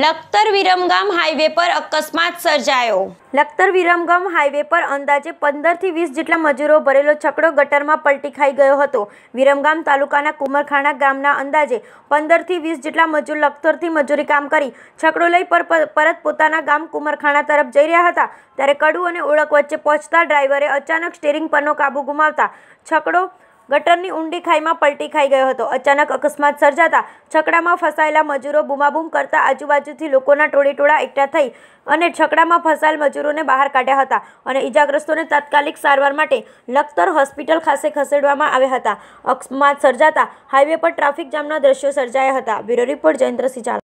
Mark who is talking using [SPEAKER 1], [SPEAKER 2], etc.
[SPEAKER 1] Lakhtar Viramgam highway પર
[SPEAKER 2] અકસ્માત સર્જાયો
[SPEAKER 1] લખતર વિરમગામ હાઈવે પર અંદાજે પંદરથી વીસ જેટલા મજૂરો ભરેલો છકડો ગટરમાં પલટી ખાઈ ગયો હતો વિરમગામ તાલુકાના કુમરખાણા ગામના અંદાજે પંદરથી વીસ જેટલા મજૂર લખતરથી મજૂરી કામ કરી છકડો લઈ પર પરત પોતાના ગામ કુમરખાણા તરફ જઈ રહ્યા હતા ત્યારે કડુ અને ઓળખ વચ્ચે પહોંચતા ડ્રાઈવરે અચાનક સ્ટેરિંગ પરનો કાબુ ગુમાવતા છકડો ગટરની ઊંડી ખાઈમાં પલટી ખાઈ ગયો હતો અચાનક અકસ્માત સર્જાતા છકડામાં ફસાયેલા મજૂરો બૂમાબૂમ કરતા આજુબાજુથી લોકોના ટોળેટોળા એકઠા થઈ અને છકડામાં ફસાયેલ મજૂરોને બહાર કાઢ્યા હતા અને ઇજાગ્રસ્તોને તાત્કાલિક સારવાર માટે લખતર હોસ્પિટલ ખાસે ખસેડવામાં આવ્યા હતા અકસ્માત સર્જાતા હાઈવે પર ટ્રાફિક જામના દ્રશ્યો સર્જાયા હતા બ્યુરો રિપોર્ટ જયેન્દ્રસિંહ